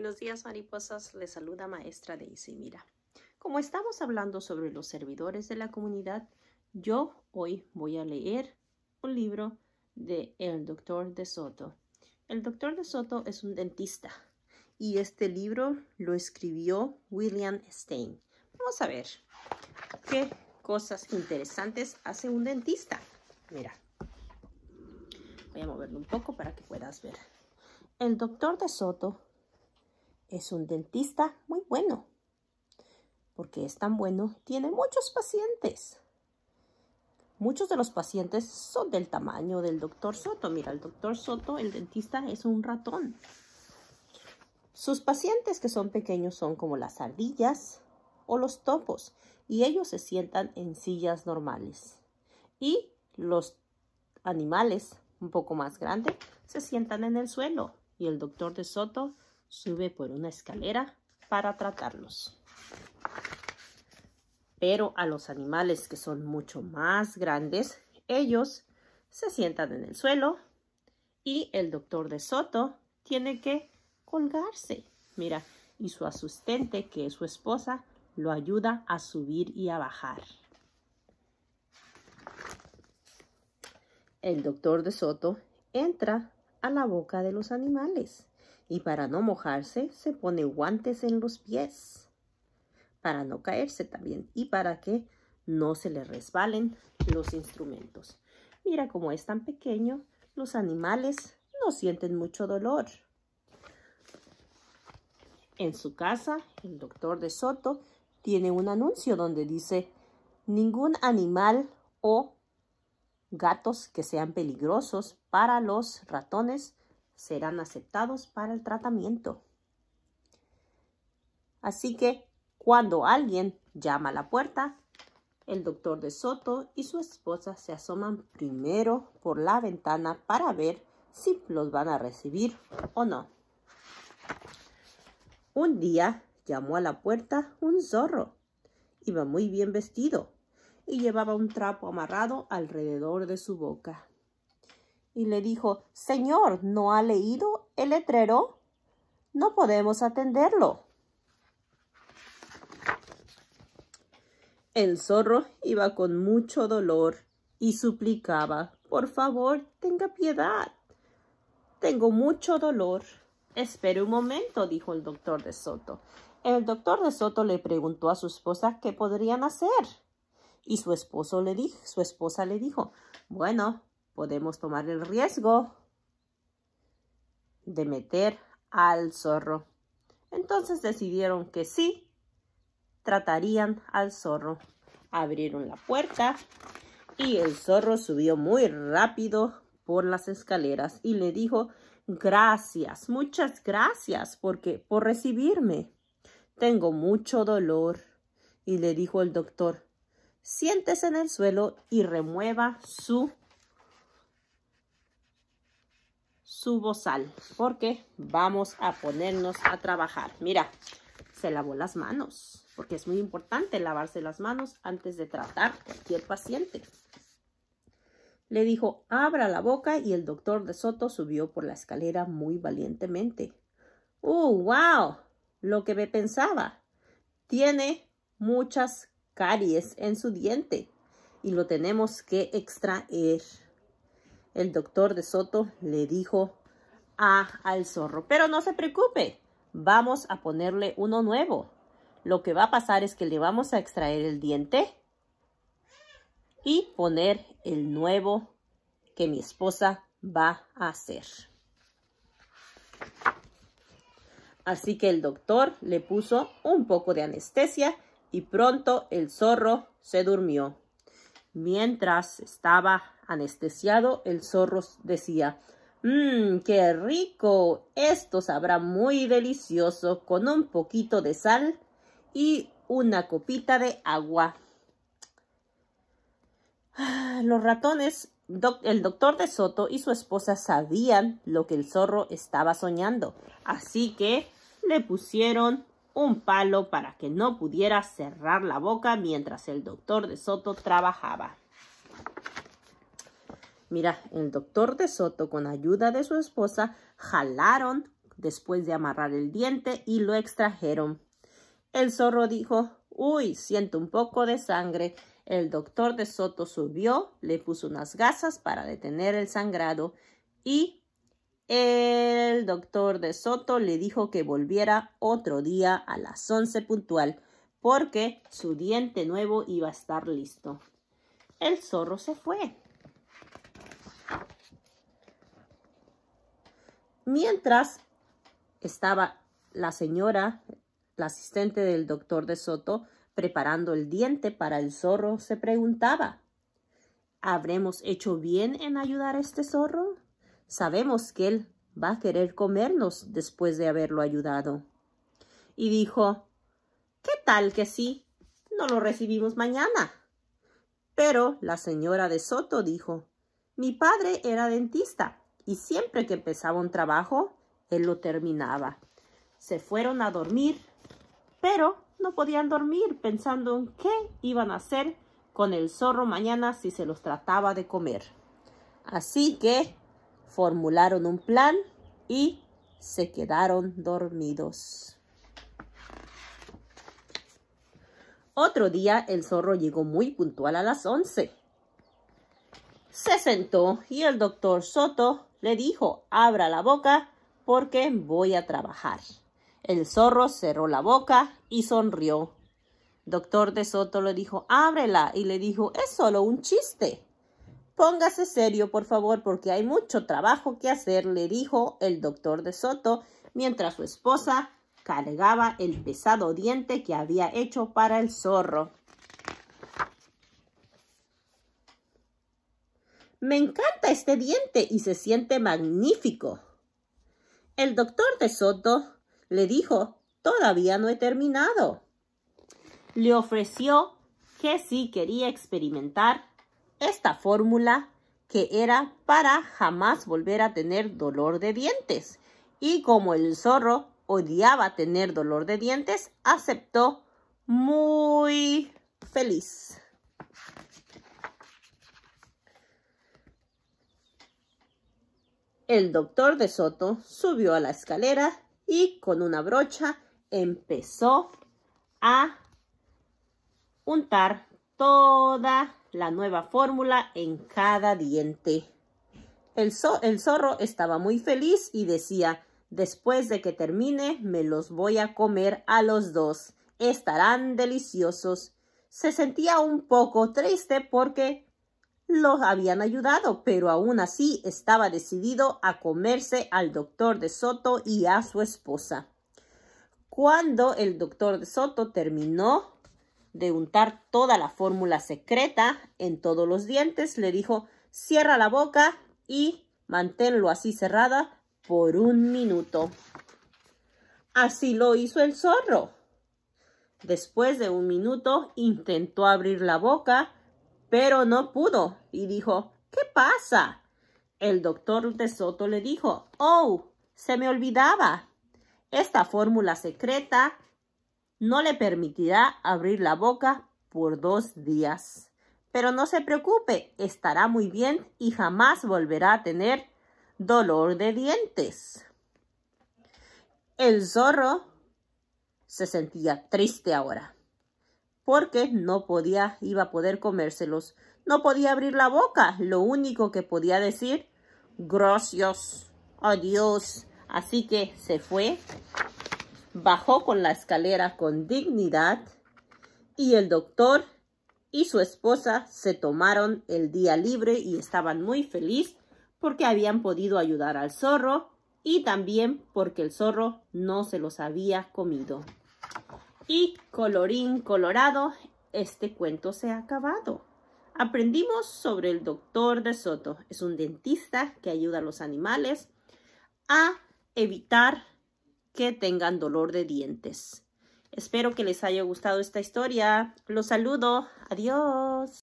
Buenos días, mariposas. Les saluda maestra Daisy. Mira, como estamos hablando sobre los servidores de la comunidad, yo hoy voy a leer un libro de el doctor de Soto. El doctor de Soto es un dentista y este libro lo escribió William Stein. Vamos a ver qué cosas interesantes hace un dentista. Mira, voy a moverlo un poco para que puedas ver. El doctor de Soto es un dentista muy bueno. Porque es tan bueno, tiene muchos pacientes. Muchos de los pacientes son del tamaño del doctor Soto. Mira, el doctor Soto, el dentista, es un ratón. Sus pacientes que son pequeños son como las ardillas o los topos. Y ellos se sientan en sillas normales. Y los animales un poco más grandes se sientan en el suelo. Y el doctor de Soto sube por una escalera para tratarlos. Pero a los animales que son mucho más grandes, ellos se sientan en el suelo y el doctor de Soto tiene que colgarse. Mira, y su asistente, que es su esposa, lo ayuda a subir y a bajar. El doctor de Soto entra a la boca de los animales y para no mojarse se pone guantes en los pies para no caerse también y para que no se le resbalen los instrumentos. Mira cómo es tan pequeño, los animales no sienten mucho dolor. En su casa, el doctor de Soto tiene un anuncio donde dice ningún animal o gatos que sean peligrosos para los ratones serán aceptados para el tratamiento. Así que cuando alguien llama a la puerta, el doctor de Soto y su esposa se asoman primero por la ventana para ver si los van a recibir o no. Un día llamó a la puerta un zorro. Iba muy bien vestido y llevaba un trapo amarrado alrededor de su boca y le dijo, Señor, ¿no ha leído el letrero? No podemos atenderlo. El zorro iba con mucho dolor y suplicaba, por favor, tenga piedad. Tengo mucho dolor. Espere un momento, dijo el doctor de Soto. El doctor de Soto le preguntó a su esposa qué podrían hacer. Y su esposo le dijo, su esposa le dijo, bueno, podemos tomar el riesgo de meter al zorro. Entonces decidieron que sí, tratarían al zorro. Abrieron la puerta y el zorro subió muy rápido por las escaleras y le dijo, gracias, muchas gracias porque, por recibirme. Tengo mucho dolor. Y le dijo el doctor, siéntese en el suelo y remueva su su sal porque vamos a ponernos a trabajar. Mira, se lavó las manos porque es muy importante lavarse las manos antes de tratar cualquier paciente. Le dijo, abra la boca y el doctor de Soto subió por la escalera muy valientemente. ¡Uh, wow! Lo que me pensaba. Tiene muchas caries en su diente y lo tenemos que extraer el doctor de Soto le dijo a, al zorro, pero no se preocupe, vamos a ponerle uno nuevo. Lo que va a pasar es que le vamos a extraer el diente y poner el nuevo que mi esposa va a hacer. Así que el doctor le puso un poco de anestesia y pronto el zorro se durmió. Mientras estaba anestesiado, el zorro decía, Mmm, qué rico. Esto sabrá muy delicioso con un poquito de sal y una copita de agua. Los ratones, el doctor de Soto y su esposa sabían lo que el zorro estaba soñando, así que le pusieron un palo para que no pudiera cerrar la boca mientras el doctor de Soto trabajaba. Mira, el doctor de Soto con ayuda de su esposa jalaron después de amarrar el diente y lo extrajeron. El zorro dijo, uy, siento un poco de sangre. El doctor de Soto subió, le puso unas gasas para detener el sangrado y el doctor de Soto le dijo que volviera otro día a las 11 puntual porque su diente nuevo iba a estar listo. El zorro se fue. Mientras estaba la señora, la asistente del doctor de Soto, preparando el diente para el zorro, se preguntaba, ¿habremos hecho bien en ayudar a este zorro? Sabemos que él va a querer comernos después de haberlo ayudado. Y dijo, ¿qué tal que sí? No lo recibimos mañana. Pero la señora de Soto dijo, mi padre era dentista y siempre que empezaba un trabajo, él lo terminaba. Se fueron a dormir, pero no podían dormir pensando en qué iban a hacer con el zorro mañana si se los trataba de comer. Así que formularon un plan y se quedaron dormidos. Otro día el zorro llegó muy puntual a las once. Se sentó y el doctor Soto le dijo, abra la boca porque voy a trabajar. El zorro cerró la boca y sonrió. Doctor de Soto le dijo, ábrela, y le dijo, es solo un chiste. Póngase serio, por favor, porque hay mucho trabajo que hacer, le dijo el doctor de Soto, mientras su esposa cargaba el pesado diente que había hecho para el zorro. Me encanta este diente y se siente magnífico. El doctor de Soto le dijo, todavía no he terminado. Le ofreció que si quería experimentar esta fórmula que era para jamás volver a tener dolor de dientes. Y como el zorro odiaba tener dolor de dientes, aceptó muy feliz. El doctor de Soto subió a la escalera y con una brocha empezó a untar toda la nueva fórmula en cada diente. El, zorro estaba muy feliz y decía, después de que termine me los voy a comer a los dos. Estarán deliciosos. Se sentía un poco triste porque los habían ayudado, pero aún así estaba decidido a comerse al doctor de Soto y a su esposa. Cuando el doctor de Soto terminó de untar toda la fórmula secreta en todos los dientes, le dijo, cierra la boca y manténlo así cerrada por un minuto. Así lo hizo el zorro. Después de un minuto intentó abrir la boca, pero no pudo y dijo, ¿qué pasa? El doctor de Soto le dijo, oh, se me olvidaba. Esta fórmula secreta no le permitirá abrir la boca por dos días. Pero no se preocupe, estará muy bien y jamás volverá a tener dolor de dientes. El zorro se sentía triste ahora, porque no podía, iba a poder comérselos. No podía abrir la boca, lo único que podía decir, gracias, adiós. Así que se fue bajó con la escalera con dignidad y el doctor y su esposa se tomaron el día libre y estaban muy felices porque habían podido ayudar al zorro y también porque el zorro no se los había comido. Y colorín colorado, este cuento se ha acabado. Aprendimos sobre el doctor de Soto. Es un dentista que ayuda a los animales a evitar que tengan dolor de dientes. Espero que les haya gustado esta historia. Los saludo. Adiós.